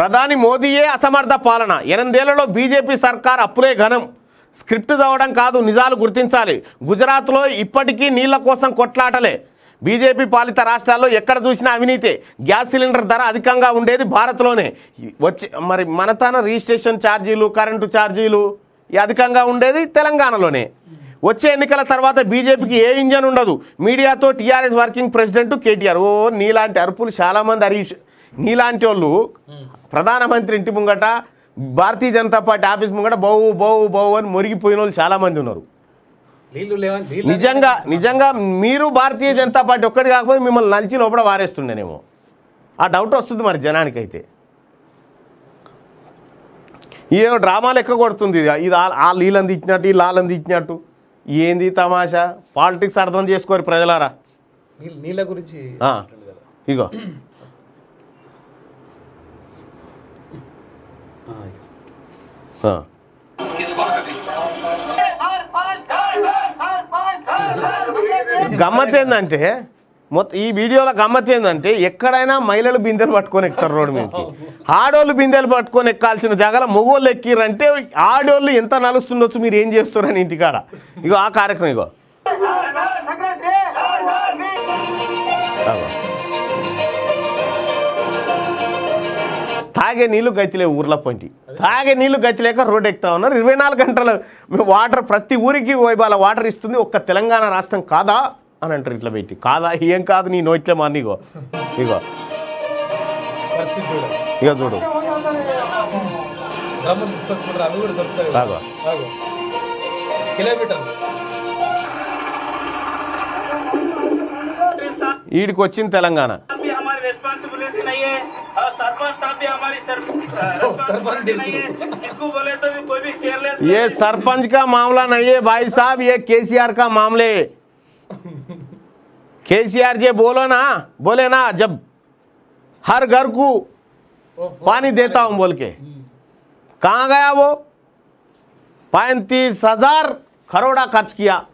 ప్రధాని మోదీయే అసమర్థ పాలన ఎనిమిదేళ్లలో బీజేపీ సర్కార్ అప్పులే ఘనం స్క్రిప్ట్ చదవడం కాదు నిజాలు గుర్తించాలి గుజరాత్లో ఇప్పటికీ నీళ్ల కోసం కొట్లాటలే బీజేపీ పాలిత రాష్ట్రాల్లో ఎక్కడ చూసినా అవినీతే గ్యాస్ సిలిండర్ ధర అధికంగా ఉండేది భారత్లోనే వచ్చి మరి మన తన రిజిస్ట్రేషన్ ఛార్జీలు కరెంటు ఛార్జీలు అధికంగా ఉండేది తెలంగాణలోనే వచ్చే ఎన్నికల తర్వాత బీజేపీకి ఏ ఇంజన్ ఉండదు మీడియాతో టీఆర్ఎస్ వర్కింగ్ ప్రెసిడెంట్ కేటీఆర్ ఓ నీలాంటి అరుపులు చాలామంది హరీష్ నీలాంటి వాళ్ళు ప్రధానమంత్రి ఇంటి ముంగట భారతీయ జనతా పార్టీ ఆఫీస్ ముంగట బావు బావు బావు అని మురిగిపోయిన వాళ్ళు చాలామంది ఉన్నారు నిజంగా నిజంగా మీరు భారతీయ జనతా పార్టీ ఒక్కటి కాకపోతే మిమ్మల్ని నలిచి లోపల వారేస్తుండేనేమో ఆ డౌట్ వస్తుంది మరి జనానికైతే ఇదేమో డ్రామాలు ఎక్కువ కొడుతుంది ఇది ఆ వీళ్ళని ఇచ్చినట్టు ఈ వాళ్ళని ఇచ్చినట్టు ఏంది తమాషా పాలిటిక్స్ అర్థం చేసుకోరు ప్రజలారా నీళ్ళ గురించి ఇగో గమ్మత్ ఏంటంటే మొత్తం ఈ వీడియోలో గమ్మత్ ఏంటంటే ఎక్కడైనా మహిళలు బిందెలు పట్టుకొని ఎక్కుతారు రోడ్డు మీదకి ఆడోళ్ళు బిందెలు పట్టుకొని ఎక్కాల్సిన జగల మొగోళ్ళు ఎక్కిరంటే ఆడోళ్ళు ఎంత నలుస్తుండొచ్చు మీరు ఏం చేస్తారని ఇంటికాడ ఇగో ఆ కార్యక్రమం ఇగో తాగే నీళ్ళు గతిలే ఊర్ల పొంటి తాగే నీళ్ళు గతిలేక రోడ్ ఎక్కుతా ఉన్నారు ఇరవై నాలుగు గంటలు వాటర్ ప్రతి ఊరికి ఇవాళ వాటర్ ఇస్తుంది ఒక్క తెలంగాణ రాష్ట్రం కాదా అని అంటారు ఇట్లా పెట్టి కాదా ఏం కాదు నీ నోట్లే మా నీగో ఇగో ఇక చూడు కిలోమీటర్ ఈడికి వచ్చింది తెలంగాణ हाँ, तो। तो ये सरपंच का मामला नहीं है भाई साहब ये केसीआर का मामले केसीआर जी बोलो ना बोले ना जब हर घर को पानी देता हूं बोल के हम्म। कहा गया वो पैंतीस हजार करोड़ा खर्च किया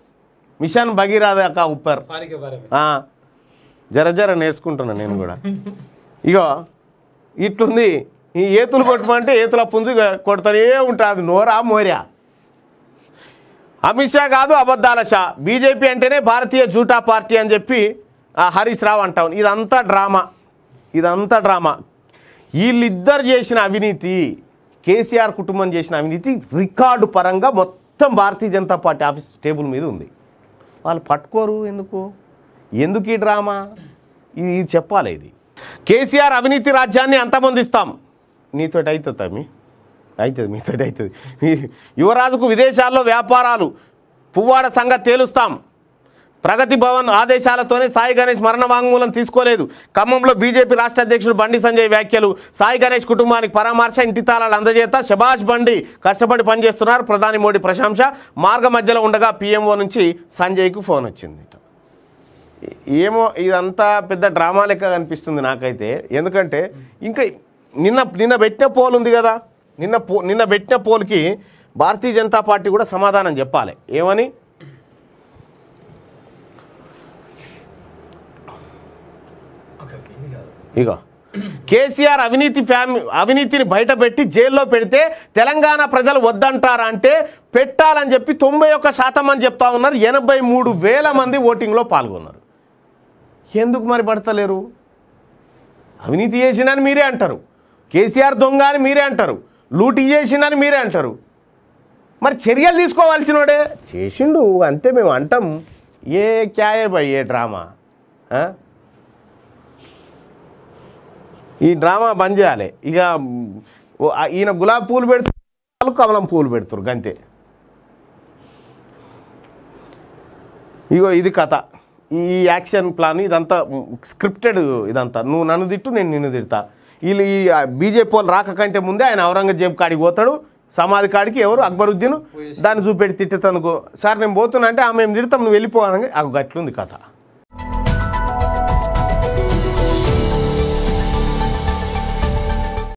मिशन भगीरथ का ऊपर हाँ जरा जरा ने నేను ఇట్లుంది ఈ ఏతులు కొట్టమంటే ఏతుల పుంజు కొడతానే ఉంటుంది నోరా మోరా అమిత్ షా కాదు అబద్ధాల షా బీజేపీ అంటేనే భారతీయ జూటా పార్టీ అని చెప్పి హరీష్ రావు అంటాం ఇదంతా డ్రామా ఇదంతా డ్రామా వీళ్ళిద్దరు చేసిన అవినీతి కేసీఆర్ కుటుంబం చేసిన అవినీతి రికార్డు పరంగా మొత్తం Bharatiya Janata party office table మీద ఉంది వాళ్ళు పట్టుకోరు ఎందుకు ఎందుకు ఈ డ్రామా ఇది చెప్పాలి ఇది కేసీఆర్ అవినీతి రాజ్యాన్ని అంతమొందిస్తాం నీతో అవుతుంది తమ్మి అవుతుంది మీతో అవుతుంది యువరాజుకు విదేశాల్లో వ్యాపారాలు పువ్వాడ సంగతి తేలుస్తాం ప్రగతి భవన్ ఆదేశాలతోనే సాయి గణేష్ మరణ వాంగ్మూలం తీసుకోలేదు ఖమ్మంలో బీజేపీ రాష్ట్ర అధ్యక్షుడు బండి సంజయ్ వ్యాఖ్యలు సాయి గణేష్ కుటుంబానికి పరామర్శ ఇంటి తాళాలు అందజేత శభాష్ బండి కష్టపడి పనిచేస్తున్నారు ప్రధాని మోడీ ప్రశంస మార్గ మధ్యలో ఉండగా పీఎంఓ నుంచి సంజయ్కు ఫోన్ వచ్చింది ఏమో ఇదంతా పెద్ద డ్రామా లెక్క కనిపిస్తుంది నాకైతే ఎందుకంటే ఇంకా నిన్న నిన్న పెట్టిన పోల్ ఉంది కదా నిన్న పో నిన్న పెట్టిన పోల్కి భారతీయ జనతా పార్టీ కూడా సమాధానం చెప్పాలి ఏమని ఇక కేసీఆర్ అవినీతి ఫ్యామి అవినీతిని బయటపెట్టి జైల్లో పెడితే తెలంగాణ ప్రజలు వద్దంటారా అంటే పెట్టాలని చెప్పి తొంభై ఒక్క శాతం మంది చెప్తా ఉన్నారు ఎనభై మూడు వేల మంది ఓటింగ్లో పాల్గొన్నారు ఎందుకు మరి పడతలేరు అవినీతి చేసిందని మీరే అంటారు కేసీఆర్ దొంగ అని మీరే అంటారు లూటీ చేసిందని మీరే అంటారు మరి చర్యలు తీసుకోవాల్సిన వాడే చేసిండు అంతే మేము అంటాం ఏ క్యాయే ఏ డ్రామా ఈ డ్రామా బంద్ చేయాలి ఇక ఈయన గులాబీ పూలు పెడుతున్నారు కమలం పూలు పెడుతున్నారు అంతే ఇగో ఇది కథ ఈ యాక్షన్ ప్లాన్ ఇదంతా స్క్రిప్టెడ్ ఇదంతా నువ్వు నన్ను తిట్టు నేను నిన్ను తిడతా వీళ్ళు ఈ బీజేపీ వాళ్ళు రాకకంటే ముందే ఆయన ఔరంగజేబ్ కాడికి పోతాడు సమాధి కాడికి ఎవరు అక్బరుద్దీన్ దాన్ని చూపెట్టి తిట్టుతానుకో సార్ నేను పోతున్నా అంటే ఆమె తిడతాం నువ్వు వెళ్ళిపోవాలని అట్లుంది కథ